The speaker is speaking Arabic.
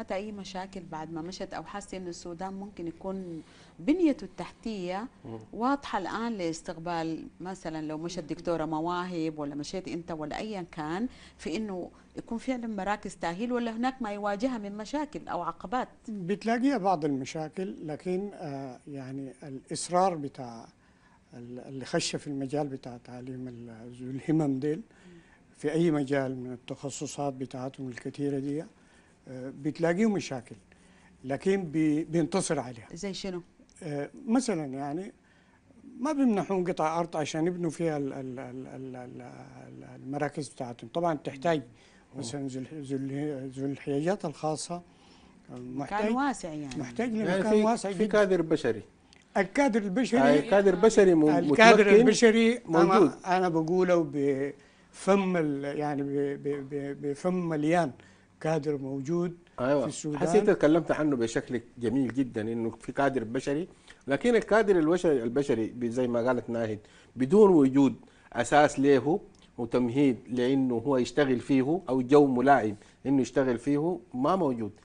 حتى اي مشاكل بعد ما مشت او حاسه انه السودان ممكن يكون بنيته التحتيه واضحه الان لاستقبال مثلا لو مشت دكتوره مواهب ولا مشيت انت ولا ايا كان في انه يكون فعلا مراكز تاهيل ولا هناك ما يواجهها من مشاكل او عقبات بتلاقيها بعض المشاكل لكن آه، يعني الاصرار بتاع اللي خش في المجال بتاع تعليم الهمم ديل في اي مجال من التخصصات بتاعتهم الكثيره دي بتلاقيه مشاكل لكن بينتصر عليها زي شنو؟ آه، مثلا يعني ما بيمنحون قطع ارض عشان يبنوا فيها المراكز بتاعتهم طبعا بتحتاج مثلا ذو الحياجات الخاصه آه، محتاج مكان واسع يعني محتاج يعني لمكان واسع في كادر بشري الكادر البشري آه، الكادر البشري الكادر البشري موجود انا, أنا بقوله بفم يعني بفم مليان كادر موجود أيوة. في السودان حسيت تكلمت عنه بشكل جميل جدا انه في كادر بشري لكن الكادر البشري البشري زي ما قالت ناهد بدون وجود اساس له وتمهيد لانه هو يشتغل فيه او جو ملاعب انه يشتغل فيه ما موجود